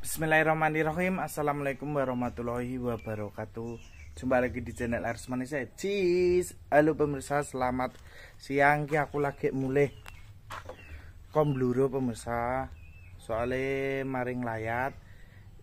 Bismillahirrahmanirrahim Assalamualaikum warahmatullahi wabarakatuh Jumpa lagi di channel Aris Manis Cheese Halo pemirsa selamat siang Ki aku lagi mulai Kombluro pemirsa Soale maring layat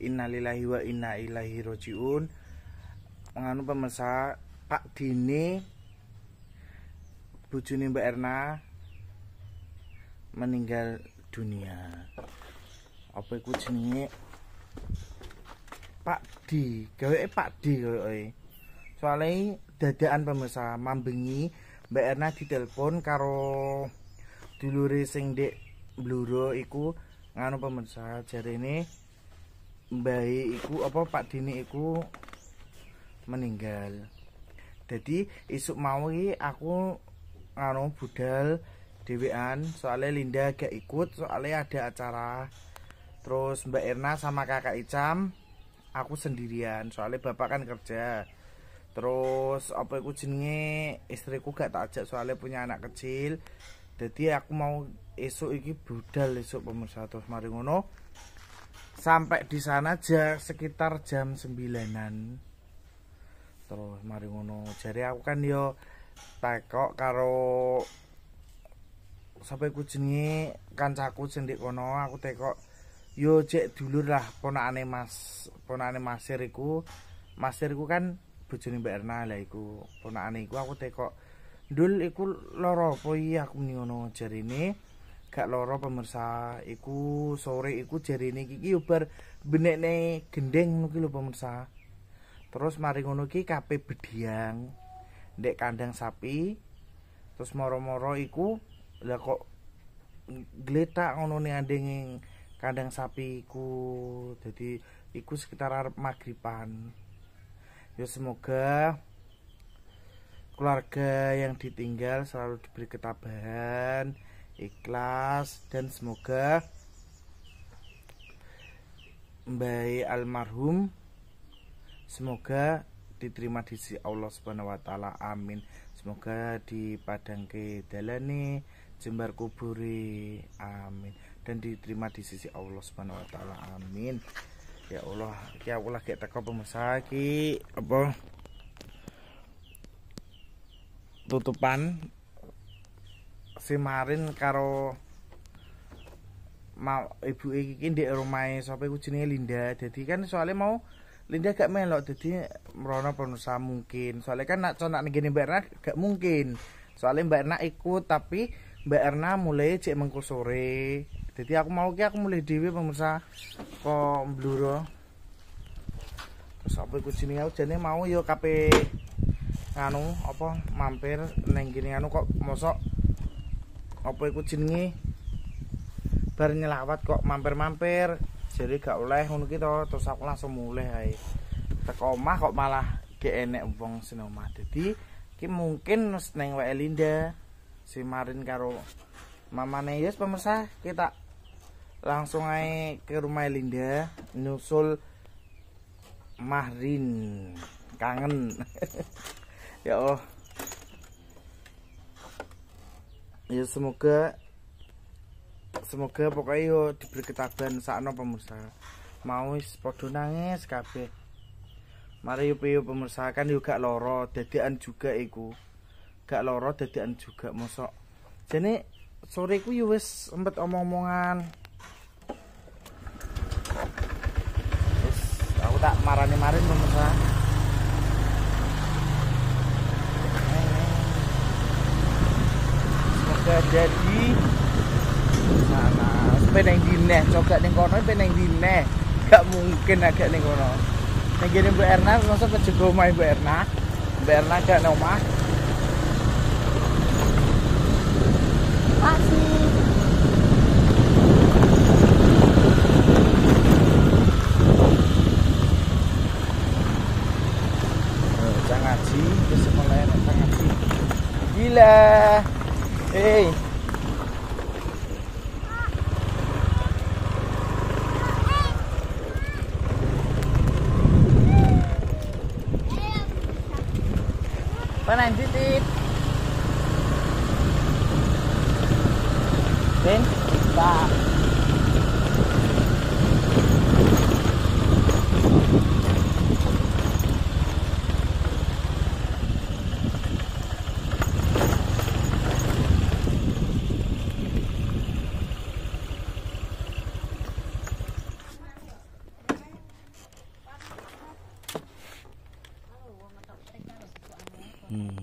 Innalillahi wa inna ilahi rojiun Menganu pemirsa Pak Dini bujuni Mbak Erna meninggal dunia apa iku jenisnya Pak Di gawe Pak D gawe soalnya dadaan pemirsa mambengi Mbak Erna ditelepon karo dulu racing dek bluro iku nganu pemirsa jari ini Mbak iku apa Pak Dini iku meninggal jadi isuk mau aku anu budal dewean soalnya Linda gak ikut soalnya ada acara terus Mbak Erna sama kakak Icam aku sendirian soalnya bapak kan kerja terus apa aku jenenge istriku gak tak ajak soalnya punya anak kecil jadi aku mau esok iki budal esok pemirsa terus mari ngono sampai di sana aja sekitar jam 9an terus mari ngono jadi aku kan yo tekok karo sapa iku jenenge kancaku sendik kono aku tekok yo cek dulur lah ponakane Mas ponakane Masir iku Masir iku kan bojone Mbak Erna lah iku ponakane iku aku tekok dul iku lara apa iya aku muni ngono jarine gak lara pemirsa iku sore iku jarine iki yo bar benekne gendeng ngono lho pemirsa terus mari ngono iki kape bediang dek kandang sapi terus moro-moro iku lah kok gletak ngono nih kandang sapi iku jadi iku sekitar arep magriban ya semoga keluarga yang ditinggal selalu diberi ketabahan ikhlas dan semoga Mbak almarhum semoga diterima di sisi Allah Subhanahu wa taala. Amin. Semoga di padang ke dalane jembar kuburi. Amin. Dan diterima di sisi Allah Subhanahu wa taala. Amin. Ya Allah, ya Allah kita teko pemirsa iki apa tutupan simarin karo mau ibu iki ndek omahe sapa iku jenenge Linda. Jadi kan soalnya mau Linda gak melok jadi merono pengusaha mungkin soalnya kan nak conak gini Mbak Erna gak mungkin soalnya Mbak Erna ikut tapi Mbak Erna mulai cek mengko sore jadi aku mau ki aku mulai dewi pemirsa kok bluro terus apa ikut sini aku jadi mau yo kape anu apa mampir neng gini anu kok mosok apa ikut jenenge bar nyelawat kok mampir-mampir jere gak oleh ngono ki to terus aku langsung mulih ae teko omah kok malah gak enek wong sing omah dadi ki mungkin neng wae Linda si Marin karo mamane yes pemirsa kita langsung ae ke rumah Linda nyusul Mahrin kangen ya Allah ya semoga semoga pokoknya yo diberi ketabahan sakno pemirsa mau podo nangis kabeh mari yuk yuk pemirsa kan yuk gak loro dadian juga iku gak loro dadian juga mosok jadi sore ku yuk wis sempet omong-omongan terus aku tak marani-marin pemirsa peneng dineh coba ning kono peneng dineh gak mungkin agak ning kono ning kene Bu Erna masa ke main Bu Erna Bu Erna gak nang omah Masih ngaji, lanjut Tin Tin Pak Hmm.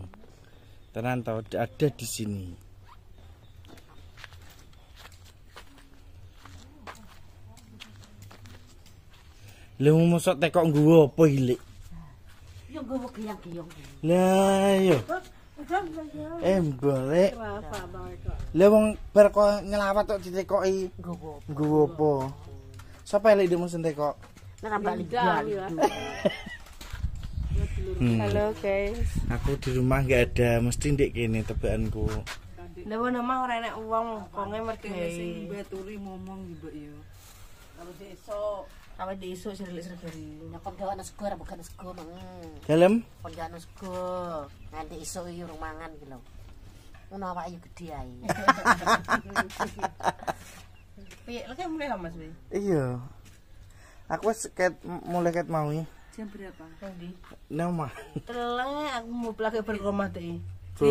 Tenan tahu ada di sini. Lemu masak tekok gua apa hilik? Yang gua kiyang kiyang. Lah yo. Embol eh. Lewong perko ngelawat tok ditekoki. Gua apa? Sapa hilik dimusun mesin tekok? Nek ambak liga. hmm. halo guys aku di rumah nggak ada mesti ndek kene tebakanku Napa nama ora enak uang, wonge mergi sing baturi ngomong mbok ya. Kalau esok apa di isu sirli sirli nyokap jawa nasgo rabu kan nasgo mang dalam kon jawa nasgo nanti isu iu rumangan gitu ngono apa ayu gede ayi iya lo kan mulai lah mas iya aku seket iya. mulai ket mau ya Jam berapa? Nanti. Nama. Terlalu aku mau pelakai berkomat ini. Di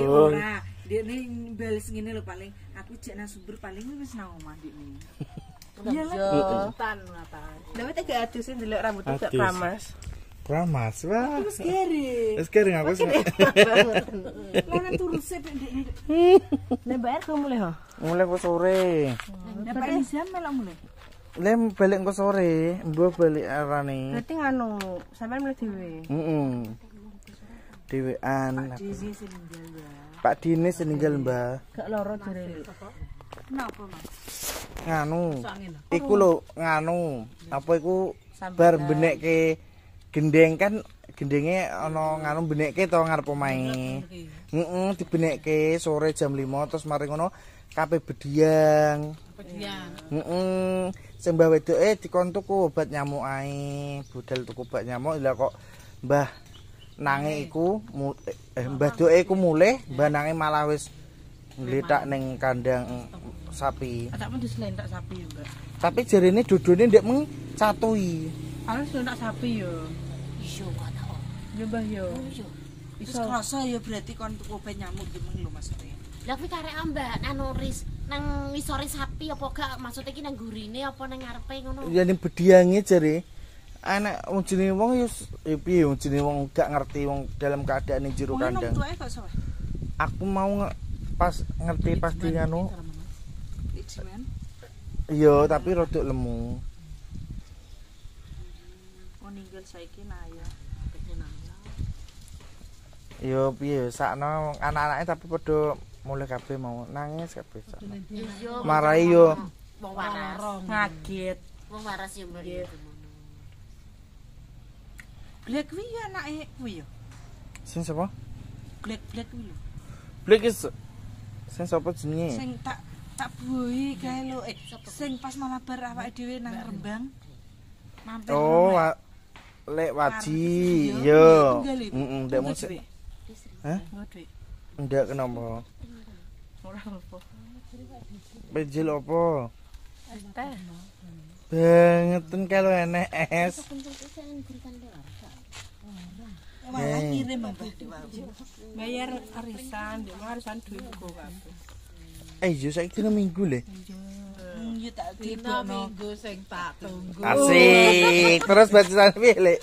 dia ini balas gini loh paling. Aku cek nasumber paling wis senang omah di ini. Iya, iya lah. Tan apa? Dewe teh gak sih ndelok rambutnya gak pramas. Pramas wah. Terus kering. Terus nggak aku sih. turun sih di ini. Nek hmm. bayar kamu mulai ha? Mulai kok sore. Nek bayar jam melok mulai. lem balik engko sore, mbuh balik arane. Berarti nganu, sampean mlebu dhewe. Heeh. Dhewean. Pak Dini seninggal, Mbak. Pak Dini seninggal, Mbak. Gak lara jare. Kenapa, Mas? Nganu. Iku lho, nganu. Apa iku bar benekke gendeng kan gendenge ana nganu benekke to ngarep omahe. Heeh, dibenekke sore jam 5 terus mari ngono kape bediang. Bediang. Heeh. Sing mbah wedoke dikon tuku obat nyamuk ae, budal tuku obat nyamuk lha kok mbah nange iku eh mbah doke iku mulih, mbah nange malah wis ngletak ning kandang sapi. Katamu dislentak sapi ya, Mbak. Tapi jarene dodone ndek mengcatui. Ana ah, sapi ya. Iso kana. Nyembah yo. Oh, Wis krasa yo berarti kon tuku pe nyamuk iki mung lho Lah kuwi karek Mbak Anoris nang ngisore sapi apa gak maksud iki nang gurine apa nang ngarepe ngono. Ya ning bediange jare anak wong wong yo piye wong wong gak ngerti wong dalam keadaan ning jero kandang. Aku mau pas ngerti pas di anu. Yo tapi rodok lemu. Oh ninggal saiki nah Yo piye sakno anak-anake tapi padha mulih kabeh mau nangis kabeh. Iya. Marai yo. Wong waras. Ngaget. Wong waras yo mbok. Lek kuwi anake kuwi yo. Sing sapa? Lek lek kuwi. Lek is sing sapa jenenge? Sing tak tak buhi kae lho. Eh, sing pas malabar awake dhewe nang Rembang. Mampir. Oh, lek waji yo. Heeh, lek mung Hah? Ndak kenapa? Ora apa. Bejil apa? Banget kan kalau enak es. Bayar arisan, dia arisan duit kok Eh, yo iya, itu minggu iya, minggu sing Asik. Terus baca piye, Lek?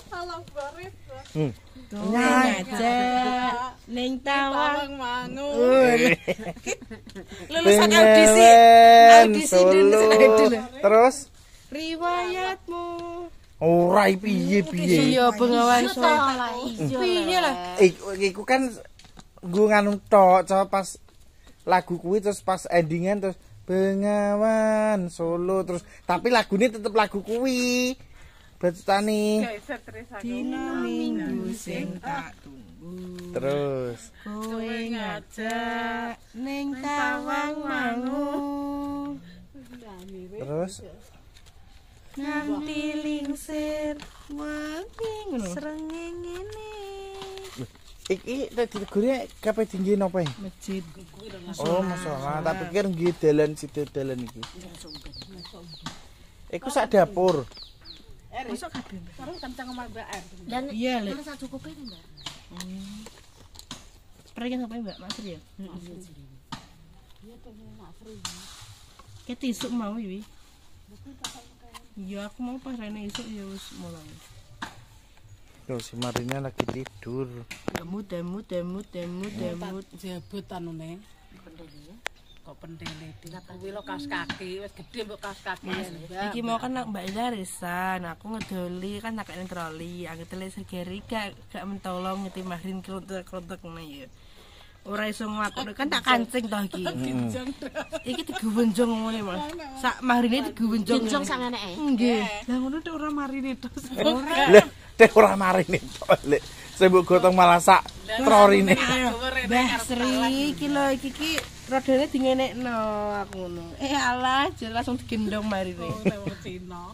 Neng Tawang Mangun. Lulusan audisi. Audisi dulu. Terus riwayatmu. Ora piye piye. Iya pengawas. Piye lah. Iku kan gue nganu tok coba pas lagu kuwi terus pas endingan terus Bengawan Solo terus tapi lagu ini tetep lagu kuwi. Betul tani. Dina minggu sing tak tunggu. Ah. Terus kowe ngajak ning tawang mangu. Terus nganti lingsir wangi ngono. Srengeng ngene. Iki tadi gurih kape nopo Masjid. Oh masalah, masalah. tapi pikir gini dalan si dalan iki. Iku sak dapur. Masuk kabin. Terus kencang sama air. Dan iya lek. Terus cukup ini mbak. Pergi sampai Mbak Masri ya? Iya, Mbak Masri. mau, Wiwi. Iya, aku mau pas isuk ya wis mulai. Yo, si lagi tidur. Ya mute mute mute mute mute. Jebut anu ne. Kendali kok pendele iki. Kuwi lho kaos kaki, wis gedhe mbok kaos kaki. Iki mau kan nak Mbak Larisan, aku ngedoli kan nak troli, aku tele segeri gak gak mentolong ngeti mahrin kelontok-kelontok nih ya. Ora iso ngaku kan tak kancing toh iki. Hmm. Iki digunjung ngene, Mas. Sak mahrine digunjung. Gunjung sak anake. Nggih. Lah ngono tok ora marine tok. Ora. Lah, tek ora marine tok. saya gotong malasak, sak tror ini Sri, ini loh, ini ki, roda ini dingin nek aku no eh alah, jadi langsung digendong mari ini oh, lewat Cina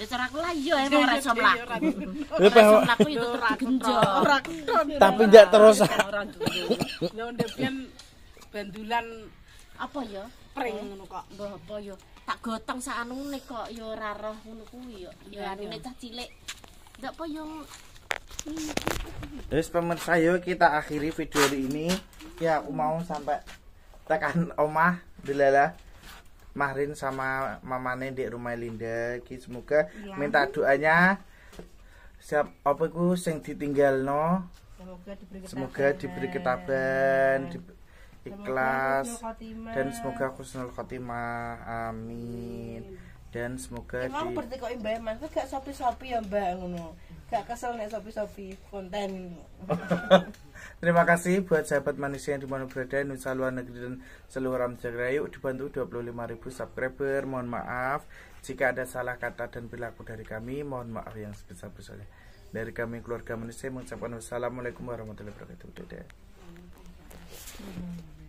ya cerak lah, iya emang orang iso melaku orang itu cerak tapi gak terus orang dulu ya udah bandulan apa ya? pring ngono kok apa ya? tak gotong sak anune kok ya ora roh ngono kuwi ya. Ya cilik. Ndak apa ya Terus pemirsa yuk kita akhiri video hari ini. Ya aku mau sampai tekan omah delala Mahrin sama mamane di rumah Linda. Ki semoga ya. minta doanya siap apa ku sing ditinggal no. Semoga diberi ketabahan, di, ikhlas dan semoga aku khusnul khotimah. Amin. Dan semoga Emang ya, di... berarti kok Mbak Mas gak sopi-sopi ya Mbak gak kesel nih sopi-sopi konten Terima kasih buat sahabat manusia yang dimana berada Nusa luar negeri dan seluruh Ram Yuk dibantu 25.000 subscriber Mohon maaf jika ada salah kata dan perilaku dari kami Mohon maaf yang sebesar-besarnya Dari kami keluarga manusia mengucapkan Wassalamualaikum warahmatullahi wabarakatuh Dadah. Hmm.